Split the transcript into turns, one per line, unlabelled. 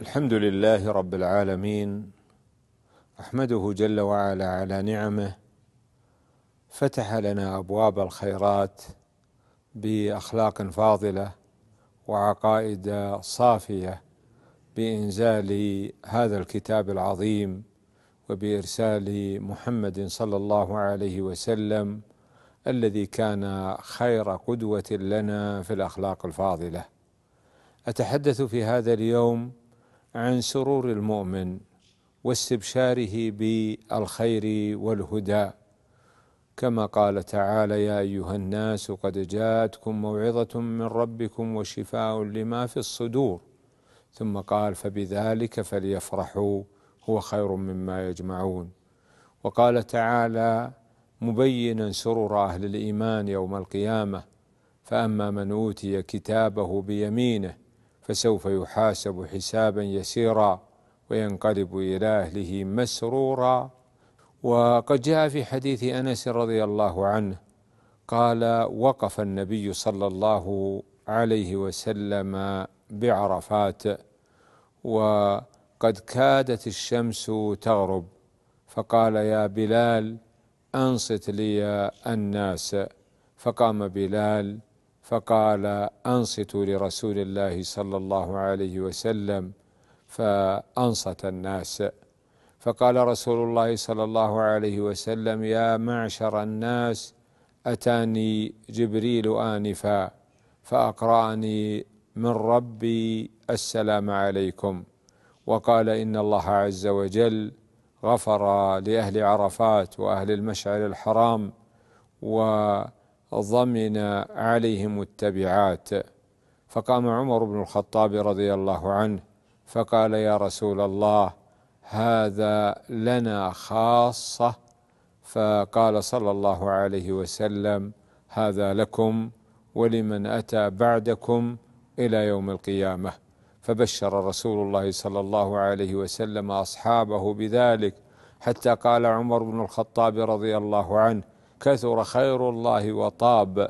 الحمد لله رب العالمين احمده جل وعلا على نعمه فتح لنا ابواب الخيرات باخلاق فاضله وعقائد صافيه بانزال هذا الكتاب العظيم وبارسال محمد صلى الله عليه وسلم الذي كان خير قدوه لنا في الاخلاق الفاضله اتحدث في هذا اليوم عن سرور المؤمن واستبشاره بالخير والهدى كما قال تعالى يا ايها الناس قد جاءتكم موعظه من ربكم وشفاء لما في الصدور ثم قال فبذلك فليفرحوا هو خير مما يجمعون وقال تعالى مبينا سرور اهل الايمان يوم القيامه فاما من اوتي كتابه بيمينه فسوف يحاسب حسابا يسيرا وينقلب الى اهله مسرورا وقد جاء في حديث انس رضي الله عنه قال وقف النبي صلى الله عليه وسلم بعرفات وقد كادت الشمس تغرب فقال يا بلال انصت لي الناس فقام بلال فقال أنصتوا لرسول الله صلى الله عليه وسلم فأنصت الناس فقال رسول الله صلى الله عليه وسلم يا معشر الناس أتاني جبريل آنفا فأقرأني من ربي السلام عليكم وقال إن الله عز وجل غفر لأهل عرفات وأهل المشعر الحرام و ضمن عليهم التبعات فقام عمر بن الخطاب رضي الله عنه فقال يا رسول الله هذا لنا خاصه فقال صلى الله عليه وسلم هذا لكم ولمن اتى بعدكم الى يوم القيامه فبشر رسول الله صلى الله عليه وسلم اصحابه بذلك حتى قال عمر بن الخطاب رضي الله عنه كثر خير الله وطاب